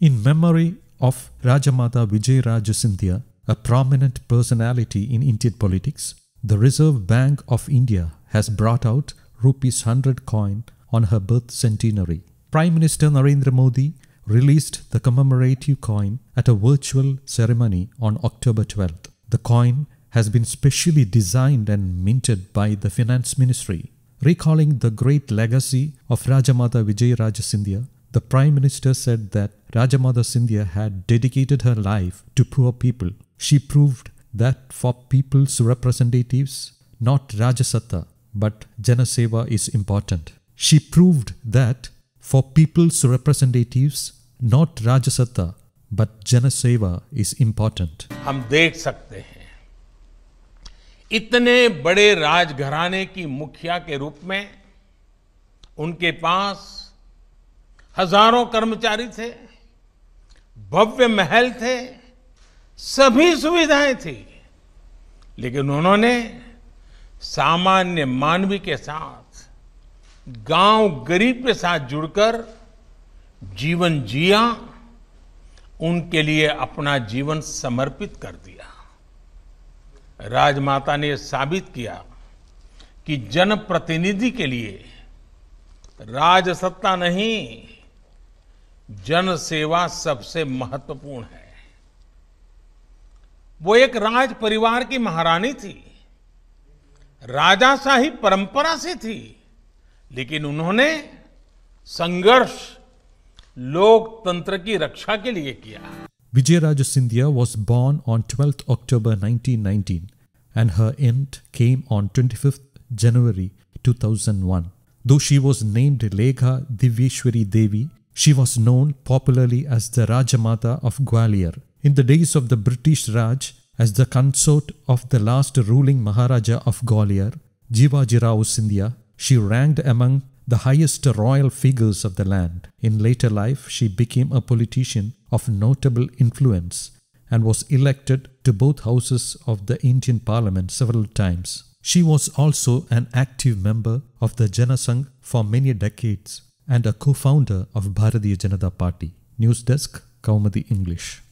In memory of Rajamata Vijay Scindia, a prominent personality in Indian politics, the Reserve Bank of India has brought out rupees 100 coin on her birth centenary. Prime Minister Narendra Modi released the commemorative coin at a virtual ceremony on October 12th. The coin has been specially designed and minted by the Finance Ministry. Recalling the great legacy of Rajamata Vijay Scindia, the Prime Minister said that Rajamada Scindia had dedicated her life to poor people. She proved that for people's representatives, not Rajasatta, but Janaseva is important. She proved that for people's representatives, not Rajasatta, but Janaseva is important. हम देख सकते हैं इतने बड़े राजघराने की मुखिया के रूप में उनके पास हजारों कर्मचारी थे भव्य महल थे सभी सुविधाएं थी लेकिन उन्होंने सामान्य मानवी के साथ गांव गरीब के साथ जुड़कर जीवन जिया उनके लिए अपना जीवन समर्पित कर दिया राजमाता ने साबित किया कि जनप्रतिनिधि के लिए राजसत्ता नहीं जनसेवा सबसे महत्वपूर्ण है वो एक राज परिवार की महारानी थी राजाशाही परंपरा से थी लेकिन उन्होंने संघर्ष लोकतंत्र की रक्षा के लिए किया Vijaya Raje Scindia was born on twelfth October nineteen and her end came on twenty fifth January two thousand one दो she was named Lekha Divyeshwari Devi She was known popularly as the Rajamata of Gwalior. In the days of the British Raj, as the consort of the last ruling Maharaja of Gwalior, Jivajirao Scindia, she ranked among the highest royal figures of the land. In later life, she became a politician of notable influence and was elected to both houses of the Indian parliament several times. She was also an active member of the Janasangh for many decades and a co-founder of Bharatiya Janata Party. News Desk, Kaumadi English.